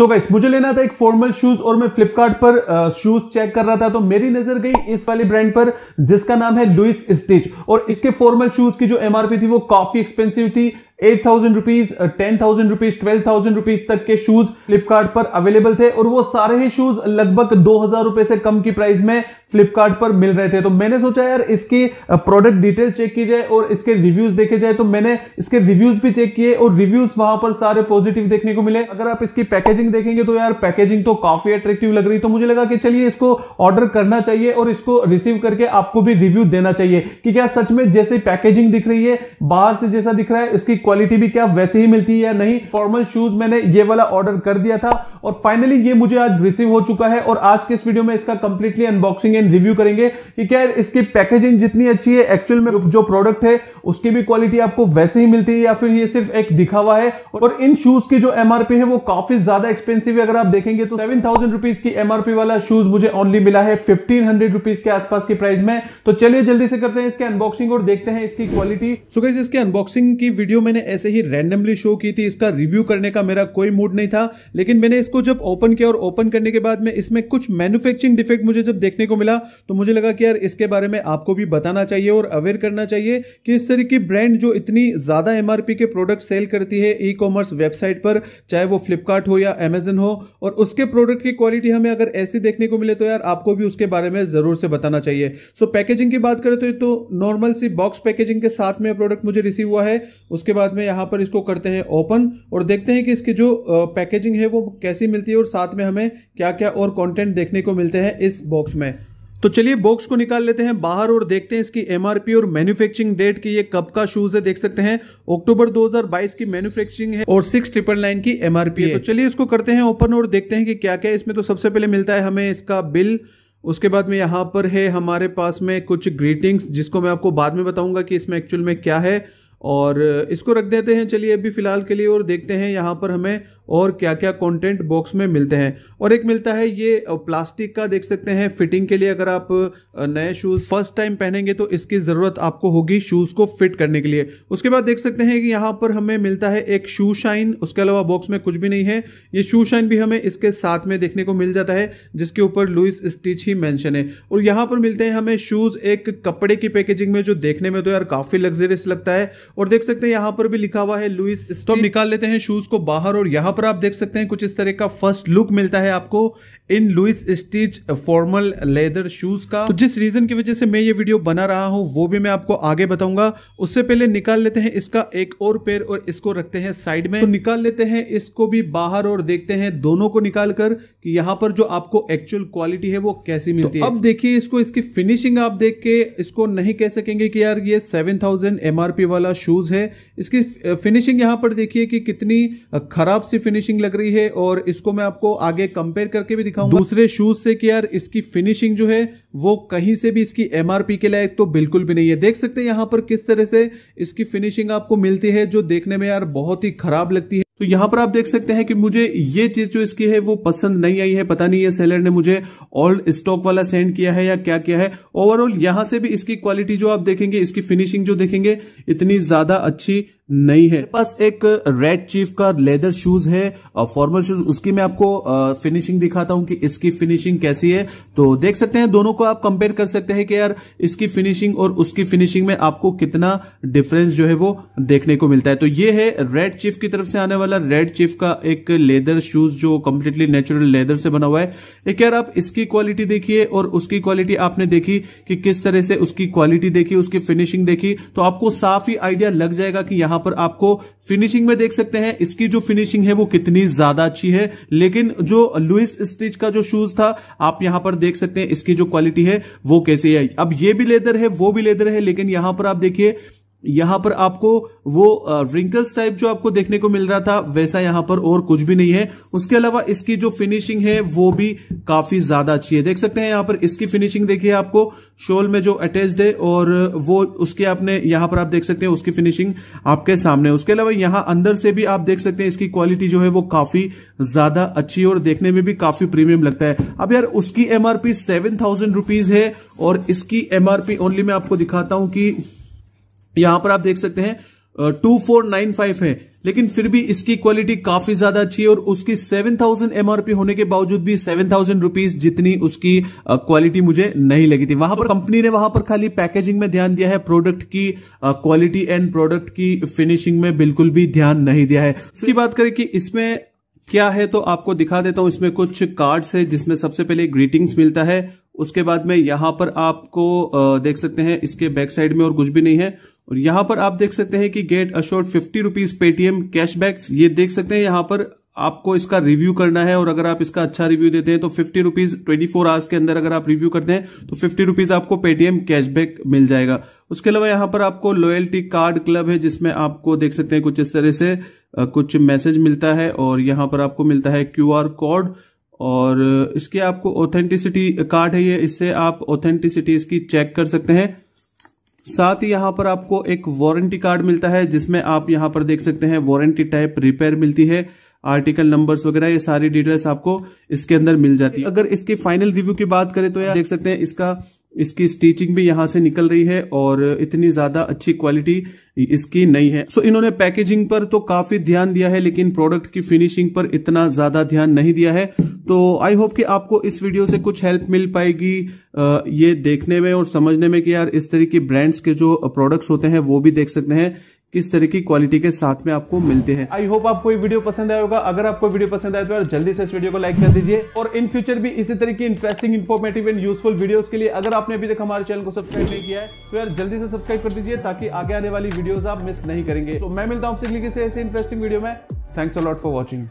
सो so guys मुझे लेना था एक फॉर्मल शूज और मैं फ्लिपकार्ट पर शूज चेक कर रहा था तो मेरी नजर गई इस वाले ब्रांड पर जिसका नाम है लुइस स्टिच और इसके फॉर्मल शूज की जो एमआरपी थी वो काफी एक्सपेंसिव थी eight thousand rupees ten thousand rupees twelve thousand rupees तक के शूज फ्लिपकार्ट पर अवेलेबल थे और वो सारे ही शूज लगभग दो हजार रुपए से कम की प्राइस में फ्लिपकार्ट पर मिल रहे थे तो मैंने सोचा यार इसकी प्रोडक्ट डिटेल चेक की जाए और इसके रिव्यूज देखे जाए तो मैंने इसके रिव्यूज भी चेक किए और रिव्यूज वहां पर सारे पॉजिटिव देखने को मिले अगर आप इसकी पैकेजिंग देखेंगे तो यार पैकेजिंग तो काफी अट्रेक्टिव लग रही तो मुझे लगा कि चलिए इसको ऑर्डर करना चाहिए और इसको रिसीव करके आपको भी रिव्यू देना चाहिए कि क्या सच में जैसे पैकेजिंग दिख रही है बाहर से जैसा दिख रहा है इसकी क्वालिटी भी क्या वैसे ही मिलती है या नहीं फॉर्मल शूज मैंने ये वाला ऑर्डर कर दिया था और फाइनली ये मुझे आज रिसीव हो चुका है और आज के इस वीडियो में इसका कंप्लीटली अनबॉक्सिंग एंड रिव्यू करेंगे कि क्या इसकी पैकेजिंग जितनी अच्छी है एक्चुअल में जो प्रोडक्ट है उसकी भी क्वालिटी आपको वैसे ही मिलती है या फिर ये सिर्फ एक दिखावा है और इन शूज की जो एमआरपी है वो काफी ज्यादा एक्सपेंसिव है अगर आप देखेंगे तो सेवन थाउजेंड रुपीज की एमआरपी वाला शूज मुझे ओनली मिला है फिफ्टीन हंड्रेड रुपीज के आसपास की प्राइस में तो चलिए जल्दी से करते हैं इसके अनबॉक्सिंग और देखते हैं इसकी क्वालिटी सो गाइस इसके अनबॉक्सिंग की वीडियो मैंने ऐसे ही रैंडमली शो की थी इसका रिव्यू करने का मेरा कोई मूड नहीं था लेकिन मैंने इसको जब ओपन किया और ओपन करने के बाद में इसमें कुछ मैन्युफैक्चरिंग डिफेक्ट मुझे जब देखने को मिला मिला तो मुझे लगा कि यार इसके बारे में आपको भी बताना चाहिए और अवेयर करना चाहिए कि इस तरह की ब्रांड जो इतनी ज़्यादा एम के प्रोडक्ट सेल करती है ई कॉमर्स वेबसाइट पर चाहे वो फ्लिपकार्ट हो या अमेजन हो और उसके प्रोडक्ट की क्वालिटी हमें अगर ऐसी देखने को मिले तो यार आपको भी उसके बारे में ज़रूर से बताना चाहिए सो पैकेजिंग की बात करें तो, ये तो नॉर्मल सी बॉक्स पैकेजिंग के साथ में प्रोडक्ट मुझे रिसीव हुआ है उसके बाद में यहाँ पर इसको करते हैं ओपन और देखते हैं कि इसकी जो पैकेजिंग है वो कैसी मिलती है और साथ में हमें क्या क्या और कॉन्टेंट देखने को मिलते हैं इस बॉक्स में तो चलिए बॉक्स को निकाल लेते हैं बाहर और देखते हैं इसकी एमआरपी और मैन्युफैक्चरिंग डेट की ये कब का शूज है देख सकते हैं अक्टूबर 2022 की मैन्युफैक्चरिंग है और सिक्स ट्रिपल नाइन की एमआरपी है तो चलिए इसको करते हैं ओपन और देखते हैं कि क्या क्या इसमें तो सबसे पहले मिलता है हमें इसका बिल उसके बाद में यहाँ पर है हमारे पास में कुछ ग्रीटिंग्स जिसको मैं आपको बाद में बताऊंगा कि इसमें एक्चुअल में क्या है और इसको रख देते हैं चलिए अभी फिलहाल के लिए और देखते हैं यहाँ पर हमें और क्या क्या कंटेंट बॉक्स में मिलते हैं और एक मिलता है ये प्लास्टिक का देख सकते हैं फिटिंग के लिए अगर आप नए शूज़ फर्स्ट टाइम पहनेंगे तो इसकी ज़रूरत आपको होगी शूज़ को फिट करने के लिए उसके बाद देख सकते हैं कि यहाँ पर हमें मिलता है एक शू शाइन उसके अलावा बॉक्स में कुछ भी नहीं है ये शू शाइन भी हमें इसके साथ में देखने को मिल जाता है जिसके ऊपर लुइस स्टिच ही मैंशन है और यहाँ पर मिलते हैं हमें शूज़ एक कपड़े की पैकेजिंग में जो देखने में तो यार काफ़ी लग्जरियस लगता है और देख सकते हैं यहाँ पर भी लिखा हुआ है लुइस स्टॉप तो निकाल लेते हैं शूज़ को बाहर और यहाँ पर आप देख सकते हैं कुछ इस तरह का फर्स्ट लुक मिलता है आपको इन Louis Stitch formal leather shoes का तो जिस रीजन की वजह से मैं ये वीडियो बना रहा हूं वो भी मैं आपको आगे बताऊंगा उससे पहले निकाल लेते हैं इसका एक और पेयर और इसको रखते हैं साइड में तो निकाल लेते हैं इसको भी बाहर और देखते हैं दोनों को निकाल कर कि यहाँ पर जो आपको एक्चुअल क्वालिटी है वो कैसी मिलती तो है अब देखिए इसको इसकी फिनिशिंग आप देख के इसको नहीं कह सकेंगे कि यार ये सेवन थाउजेंड वाला शूज है इसकी फिनिशिंग यहाँ पर देखिए कि कितनी खराब सी अच्छी फिनिशिंग लग रही है और इसको मैं आपको आगे कंपेयर करके भी दिखाऊंगा दूसरे शूज से कि यार इसकी फिनिशिंग जो है वो कहीं से भी इसकी एमआरपी के लायक तो बिल्कुल भी नहीं है देख सकते हैं यहाँ पर किस तरह से इसकी फिनिशिंग आपको मिलती है जो देखने में यार बहुत ही खराब लगती है तो यहाँ पर आप देख सकते हैं कि मुझे ये चीज जो इसकी है वो पसंद नहीं आई है पता नहीं ये सेलर ने मुझे ओल्ड स्टॉक वाला सेंड किया है या क्या किया है ओवरऑल यहां से भी इसकी क्वालिटी जो आप देखेंगे इसकी फिनिशिंग जो देखेंगे इतनी ज्यादा अच्छी नहीं है पास एक रेड चीफ का लेदर शूज है फॉर्मल शूज उसकी मैं आपको फिनिशिंग दिखाता हूं कि इसकी फिनिशिंग कैसी है तो देख सकते हैं दोनों को आप कंपेयर कर सकते हैं कि यार इसकी फिनिशिंग और उसकी फिनिशिंग में आपको कितना डिफरेंस जो है वो देखने को मिलता है तो ये है रेड चीफ की तरफ से आने वाला रेड चीफ का एक लेदर शूज जो कंप्लीटली नेचुरल लेदर से बना हुआ है एक यार आप इसकी क्वालिटी देखिए और उसकी क्वालिटी आपने देखी कि किस तरह से उसकी क्वालिटी देखी उसकी फिनिशिंग देखी तो आपको साफ ही आइडिया लग जाएगा कि यहां पर आपको फिनिशिंग में देख सकते हैं इसकी जो फिनिशिंग है वो कितनी ज्यादा अच्छी है लेकिन जो लुइस स्टिच का जो शूज था आप यहां पर देख सकते हैं इसकी जो क्वालिटी है वो कैसी है अब ये भी लेदर है वो भी लेदर है लेकिन यहां पर आप देखिए यहां पर आपको वो रिंकल्स टाइप जो आपको देखने को मिल रहा था वैसा यहां पर और कुछ भी नहीं है उसके अलावा इसकी जो फिनिशिंग है वो भी काफी ज्यादा अच्छी है देख सकते हैं यहां पर इसकी फिनिशिंग देखिए आपको शोल में जो अटैच्ड है और वो उसके आपने यहां पर आप देख सकते हैं उसकी फिनिशिंग आपके सामने उसके अलावा यहां अंदर से भी आप देख सकते हैं इसकी क्वालिटी जो है वो काफी ज्यादा अच्छी और देखने में भी काफी प्रीमियम लगता है अब यार उसकी एमआरपी सेवन थाउजेंड रुपीज है और इसकी एमआरपी ओनली मैं आपको दिखाता हूं कि यहां पर आप देख सकते हैं टू फोर नाइन फाइव है लेकिन फिर भी इसकी क्वालिटी काफी ज्यादा अच्छी है और उसकी सेवन थाउजेंड एमआरपी होने के बावजूद भी सेवन थाउजेंड रुपीज जितनी उसकी क्वालिटी मुझे नहीं लगी थी वहां पर कंपनी ने वहां पर खाली पैकेजिंग में ध्यान दिया है प्रोडक्ट की क्वालिटी एंड प्रोडक्ट की फिनिशिंग में बिल्कुल भी ध्यान नहीं दिया है उसकी बात करें कि इसमें क्या है तो आपको दिखा देता हूं इसमें कुछ कार्ड्स है जिसमें सबसे पहले ग्रीटिंग्स मिलता है उसके बाद में यहां पर आपको देख सकते हैं इसके बैक साइड में और कुछ भी नहीं है और यहां पर आप देख सकते हैं कि get assured fifty rupees Paytm cashback ये देख सकते हैं यहां पर आपको इसका रिव्यू करना है और अगर आप इसका अच्छा रिव्यू देते हैं तो fifty rupees twenty four hours के अंदर अगर आप रिव्यू करते हैं तो फिफ्टी रुपीज आपको पेटीएम कैशबैक मिल जाएगा उसके अलावा यहां पर आपको लॉयल्टी कार्ड क्लब है जिसमें आपको देख सकते हैं कुछ इस तरह से कुछ मैसेज मिलता है और यहाँ पर आपको मिलता है क्यू कोड और इसके आपको ऑथेंटिसिटी कार्ड है ये इससे आप ऑथेंटिसिटी इसकी चेक कर सकते हैं साथ ही यहाँ पर आपको एक वारंटी कार्ड मिलता है जिसमें आप यहाँ पर देख सकते हैं वारंटी टाइप रिपेयर मिलती है आर्टिकल नंबर्स वगैरह ये सारी डिटेल्स आपको इसके अंदर मिल जाती है अगर इसके फाइनल रिव्यू की बात करें तो यार देख सकते हैं इसका इसकी स्टिचिंग भी यहां से निकल रही है और इतनी ज्यादा अच्छी क्वालिटी इसकी नहीं है सो so, इन्होंने पैकेजिंग पर तो काफी ध्यान दिया है लेकिन प्रोडक्ट की फिनिशिंग पर इतना ज्यादा ध्यान नहीं दिया है तो आई होप कि आपको इस वीडियो से कुछ हेल्प मिल पाएगी ये देखने में और समझने में कि यार इस तरह की ब्रांड्स के जो प्रोडक्ट्स होते हैं वो भी देख सकते हैं किस तरह की क्वालिटी के साथ में आपको मिलते हैं आई होप आपको वीडियो पसंद आया होगा अगर आपको वीडियो पसंद आए तो यार जल्दी से इस वीडियो को लाइक कर दीजिए और इन फ्यूचर भी इसी तरह की interesting informative and useful videos के लिए अगर आपने अभी तक हमारे चैनल को सब्सक्राइब नहीं किया है तो यार जल्दी से सब्सक्राइब कर दीजिए ताकि आगे आने वाली वीडियोज आप मिस नहीं करेंगे तो मैं मिलता हूँ आपसे ऐसे इंटरेस्टिंग वीडियो में थैंक्स अलॉट फॉर वॉचिंग